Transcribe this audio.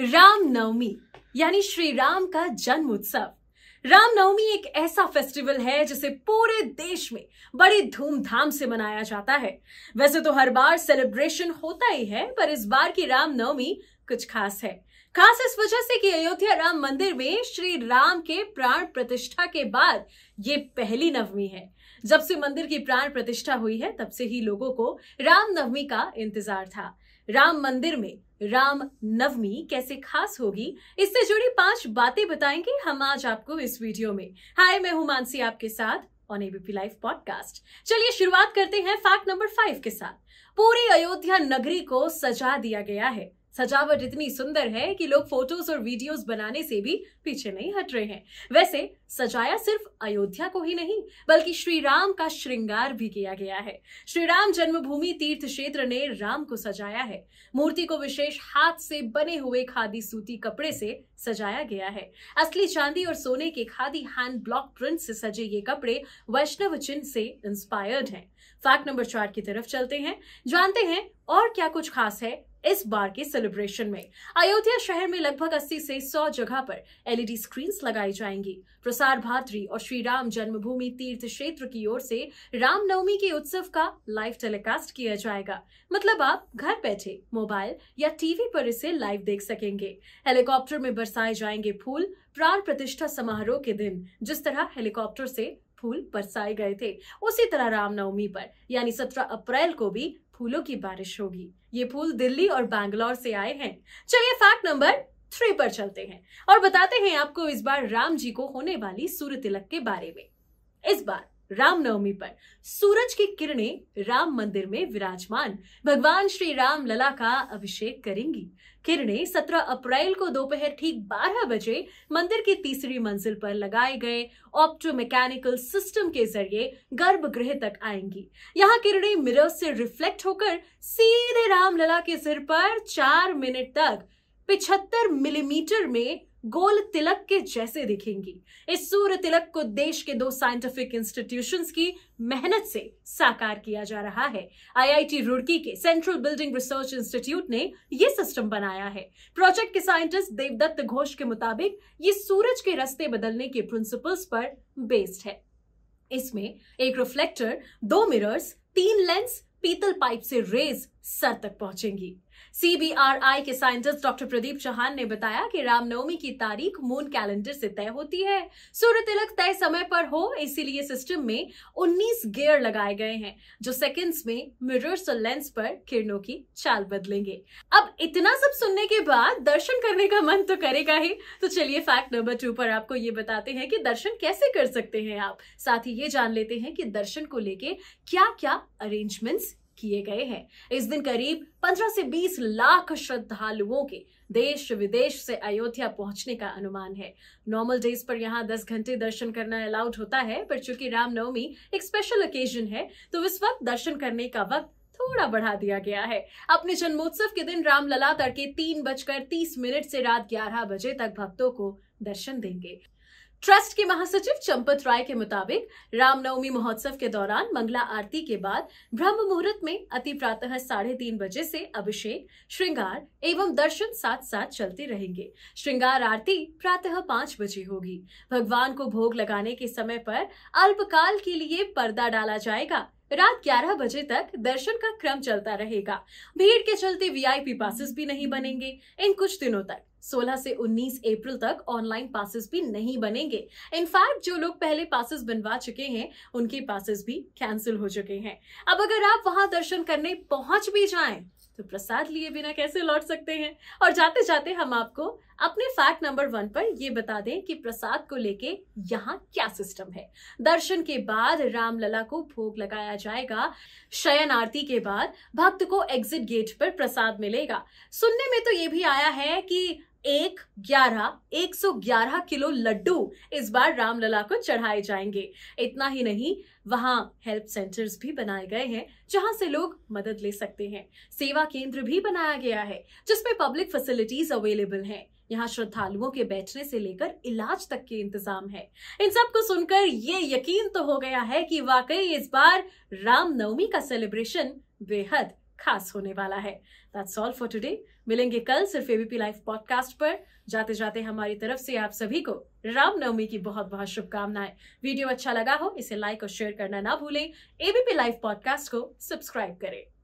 रामनवमी यानी श्री राम का जन्म उत्सव रामनवमी एक ऐसा फेस्टिवल है जिसे पूरे देश में बड़ी धूमधाम से मनाया जाता है वैसे तो हर बार सेलिब्रेशन होता ही है पर इस बार की रामनवमी कुछ खास है खास इस वजह से कि अयोध्या राम मंदिर में श्री राम के प्राण प्रतिष्ठा के बाद ये पहली नवमी है जब से मंदिर की प्राण प्रतिष्ठा हुई है तब से ही लोगों को रामनवमी का इंतजार था राम मंदिर में राम नवमी कैसे खास होगी इससे जुड़ी पांच बातें बताएंगे हम आज आपको इस वीडियो में हाय मैं हूं मानसी आपके साथ ऑन एबीपी लाइव पॉडकास्ट चलिए शुरुआत करते हैं फैक्ट नंबर फाइव के साथ पूरी अयोध्या नगरी को सजा दिया गया है सजावट इतनी सुंदर है कि लोग फोटोज और वीडियोस बनाने से भी पीछे नहीं हट रहे हैं वैसे सजाया सिर्फ अयोध्या को ही नहीं बल्कि श्री राम का श्रृंगार भी किया गया है श्री राम जन्मभूमि तीर्थ क्षेत्र ने राम को सजाया है मूर्ति को विशेष हाथ से बने हुए खादी सूती कपड़े से सजाया गया है असली चांदी और सोने के खादी हैंड ब्लॉक प्रिंट से सजे ये कपड़े वैष्णव चिन्ह से इंस्पायर्ड है फैक्ट नंबर चार की तरफ चलते हैं जानते हैं और क्या कुछ खास है इस बार के सेलिब्रेशन में अयोध्या शहर में लगभग 80 से 100 जगह पर एलईडी स्क्रीन्स e लगाई जाएंगी प्रसार भारती और श्री राम जन्मभूमि तीर्थ क्षेत्र की ओर से रामनवमी के उत्सव का लाइव टेलीकास्ट किया जाएगा मतलब आप घर बैठे मोबाइल या टीवी पर इसे लाइव देख सकेंगे हेलीकॉप्टर में बरसाए जाएंगे फूल प्राण प्रतिष्ठा समारोह के दिन जिस तरह हेलीकॉप्टर से फूल बरसाए गए थे उसी तरह रामनवमी पर यानी 17 अप्रैल को भी फूलों की बारिश होगी ये फूल दिल्ली और बैंगलोर से आए हैं चलिए फैक्ट नंबर थ्री पर चलते हैं और बताते हैं आपको इस बार राम जी को होने वाली सूर्य तिलक के बारे में इस बार रामनवमी पर सूरज की किरणें राम मंदिर में विराजमान भगवान श्री राम लला का अभिषेक करेंगी किरणें 17 अप्रैल को दोपहर ठीक 12 बजे मंदिर की तीसरी मंजिल पर लगाए गए ऑप्टो मैकेनिकल सिस्टम के जरिए गर्भगृह तक आएंगी यहां किरणें मिरर से रिफ्लेक्ट होकर सीधे राम लला के सिर पर चार मिनट तक पिछहत्तर मिलीमीटर में गोल तिलक के जैसे दिखेंगी इस सूर्य तिलक को देश के दो साइंटिफिक इंस्टीट्यूशंस की मेहनत से साकार किया जा रहा है आईआईटी रुड़की के सेंट्रल बिल्डिंग रिसर्च इंस्टीट्यूट ने यह सिस्टम बनाया है प्रोजेक्ट के साइंटिस्ट देवदत्त घोष के मुताबिक ये सूरज के रास्ते बदलने के प्रिंसिपल्स पर बेस्ड है इसमें एक रिफ्लेक्टर दो मिरर्स तीन लेंस पीतल पाइप से रेज सर तक पहुंचेंगी सीबीआरआई के साइंटिस्ट डॉक्टर प्रदीप चौहान ने बताया कि रामनवमी की तारीख मून कैलेंडर से तय होती है सूर्य तिलक तय समय पर हो इसीलिए सिस्टम में 19 गियर लगाए गए हैं जो सेकंड्स में मिरर्स और लेंस पर किरणों की चाल बदलेंगे अब इतना सब सुनने के बाद दर्शन करने का मन तो करेगा ही तो चलिए फैक्ट नंबर टू पर आपको ये बताते हैं कि दर्शन कैसे कर सकते हैं आप साथ ही ये जान लेते हैं कि दर्शन को लेके क्या क्या अरेंजमेंट्स किए गए हैं इस दिन करीब 15 से 20 लाख श्रद्धालुओं के देश विदेश से अयोध्या पहुंचने का अनुमान है नॉर्मल डेज पर यहाँ 10 घंटे दर्शन करना अलाउड होता है पर चूंकि रामनवमी एक स्पेशल ओकेजन है तो इस वक्त दर्शन करने का वक्त थोड़ा बढ़ा दिया गया है अपने जन्मोत्सव के दिन रामलला तड़के तीन बजकर तीस मिनट से रात ग्यारह बजे तक भक्तों को दर्शन देंगे ट्रस्ट के महासचिव चंपत राय के मुताबिक रामनवमी महोत्सव के दौरान मंगला आरती के बाद ब्रह्म मुहूर्त में अति प्रातः साढ़े तीन बजे से अभिषेक श्रृंगार एवं दर्शन साथ साथ चलते रहेंगे श्रृंगार आरती प्रातः पाँच बजे होगी भगवान को भोग लगाने के समय पर अल्पकाल के लिए पर्दा डाला जाएगा रात 11 बजे तक दर्शन का क्रम चलता रहेगा भीड़ के चलते वीआईपी पासेस भी नहीं बनेंगे इन कुछ दिनों तक 16 से 19 अप्रैल तक ऑनलाइन पासेस भी नहीं बनेंगे इनफैक्ट जो लोग पहले पासेस बनवा चुके हैं उनके पासेस भी कैंसिल हो चुके हैं अब अगर आप वहां दर्शन करने पहुंच भी जाएं तो प्रसाद लिए बिना कैसे लौट सकते हैं और जाते जाते हम आपको अपने फैक्ट नंबर वन पर ये बता दें कि प्रसाद को लेके यहाँ क्या सिस्टम है दर्शन के बाद रामलला को भोग लगाया जाएगा शयन आरती के बाद भक्त को एग्जिट गेट पर प्रसाद मिलेगा सुनने में तो ये भी आया है कि एक ग्यारह एक सौ ग्यारह किलो लड्डू इस बार रामलला को चढ़ाए जाएंगे इतना ही नहीं वहां हेल्प सेंटर्स भी बनाए गए हैं जहां से लोग मदद ले सकते हैं सेवा केंद्र भी बनाया गया है जिसमें पब्लिक फैसिलिटीज अवेलेबल हैं यहाँ श्रद्धालुओं के बैठने से लेकर इलाज तक के इंतजाम है इन सब को सुनकर ये यकीन तो हो गया है कि वाकई इस बार रामनवमी का सेलिब्रेशन बेहद खास होने वाला है दैट्स ऑल फॉर टुडे मिलेंगे कल सिर्फ एबीपी लाइव पॉडकास्ट पर जाते जाते हमारी तरफ से आप सभी को रामनवमी की बहुत बहुत शुभकामनाएं वीडियो अच्छा लगा हो इसे लाइक और शेयर करना ना भूलें एबीपी लाइव पॉडकास्ट को सब्सक्राइब करें